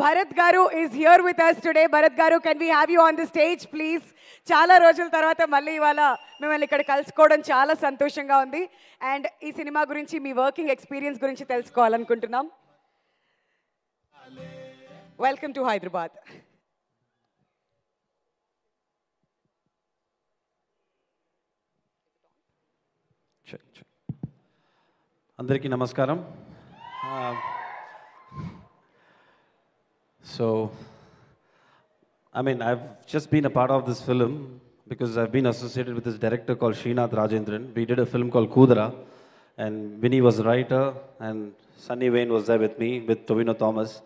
భరత్ గారు is here with us today Bharath గారు can we have you on the stage please చాలా రోజుల తర్వాత మళ్ళీ ఇవాళ మిమ్మల్ని ఇక్కడ కలుసుకోవడం చాలా సంతోషంగా ఉంది అండ్ ఈ సినిమా గురించి మీ వర్కింగ్ ఎక్స్పీరియన్స్ గురించి తెలుసుకోవాలనుకుంటున్నాం వెల్కమ్ టు హైదరాబాద్ అందరికీ నమస్కారం So, I mean, I've just been a part of this film because I've been associated with this director called Srinath Rajendran. We did a film called Kudra, and Vinny was writer, and Sunny Wayne was there with me, with Tovino Thomas.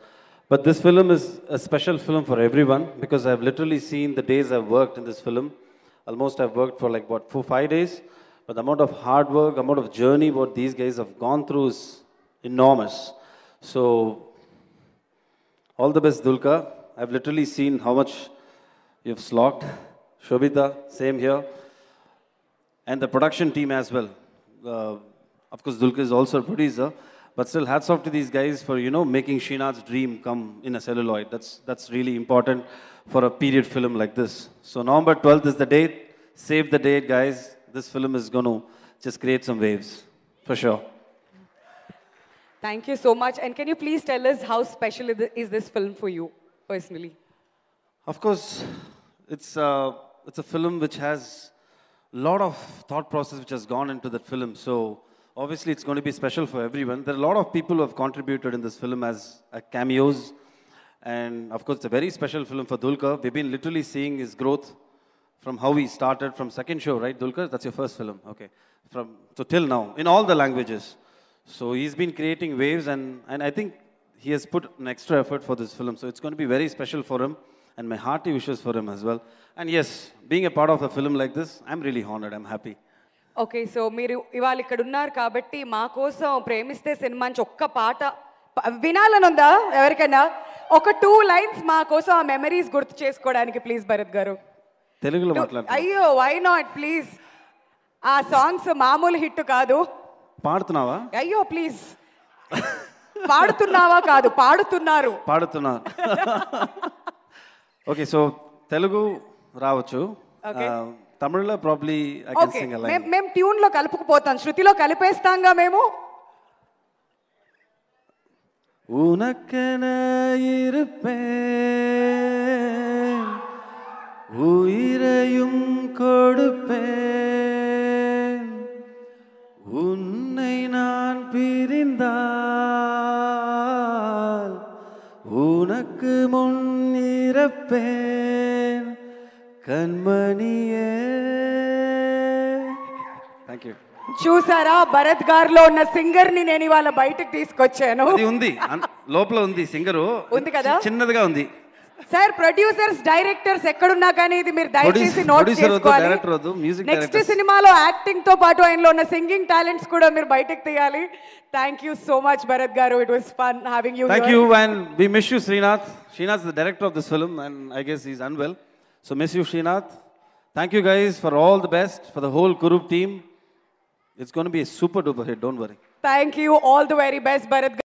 But this film is a special film for everyone because I've literally seen the days I've worked in this film. Almost I've worked for like, what, four, five days? But the amount of hard work, amount of journey what these guys have gone through is enormous. So all the best, Dulka. I've literally seen how much you've slogged. Shobita, same here. And the production team as well. Uh, of course, Dulka is also a producer. But still, hats off to these guys for, you know, making Srinath's dream come in a celluloid. That's, that's really important for a period film like this. So November 12th is the date. Save the date, guys. This film is going to just create some waves, for sure. Thank you so much. And can you please tell us how special is this film for you personally? Of course, it's, uh, it's a film which has a lot of thought process which has gone into that film. So obviously it's going to be special for everyone. There are a lot of people who have contributed in this film as uh, cameos. And of course, it's a very special film for Dulkar. We've been literally seeing his growth from how he started from second show, right, Dulkar? That's your first film, okay. From, so till now, in all the languages. So he's been creating waves, and, and I think he has put an extra effort for this film. So it's going to be very special for him, and my hearty wishes for him as well. And yes, being a part of a film like this, I'm really honored, I'm happy. Okay so మీరు ఇవాళ ఇక్కడ ఉన్నారు కాబట్టి మా కోసం ప్రేమిస్తే cinema నుంచి ఒక్క పాట వినాలని ఉందా ఎవరికైనా ఒక టూ లైన్స్ మా కోసం ఆ మెమరీస్ గుర్తు చేసుకోవడానికి ప్లీజ్ భరత్ గారు తెలుగులో అయ్యో వై నాట్ ప్లీజ్ ఆ సాంగ్స్ మామూలు హిట్ కాదు పాడుతున్నావా అయ్యో ప్లీజ్ పాడుతున్నావా కాదు పాడుతున్నారు పాడుతున్నారు ఓకే సో తెలుగు రావచ్చు తమిళలో ప్రాబ్లీ మేము ట్యూన్ లో కలుపుకుపోతాం శృతిలో కలిపేస్తాంగా మేము உனக்கென ఇరుపే விழுந்தால் உனக்கு முன் இறப்பேன் కన్మణియే చూసారా భరత్ లో ఉన్న సింగర్ ని నేను ఇవాళ బయటకు తీసుకొచ్చాను ఉంది లోపల ఉంది సింగరు ఉంది కదా చిన్నదిగా ఉంది సార్ ప్రొడ్యూసర్స్ డైరెక్టర్స్ ఎక్కడున్నా కానీ ఇది మీరు దయచేసి నోట్ చేసుకోవాలి నెక్స్ట్ సినిమాలో యాక్టింగ్ తో పాటు ఆయనలో ఉన్న సింగింగ్ టాలెంట్స్ కూడా మీరు బయటకు తీయాలి thank you so much Bharath గారు it was fun having you thank you and we miss you Srinath Srinath the director of this film and I guess is unwell so miss you Srinath thank you guys for all the best for the whole Kurup team it's gonna be super duper hit don't worry thank you all the very best Bharat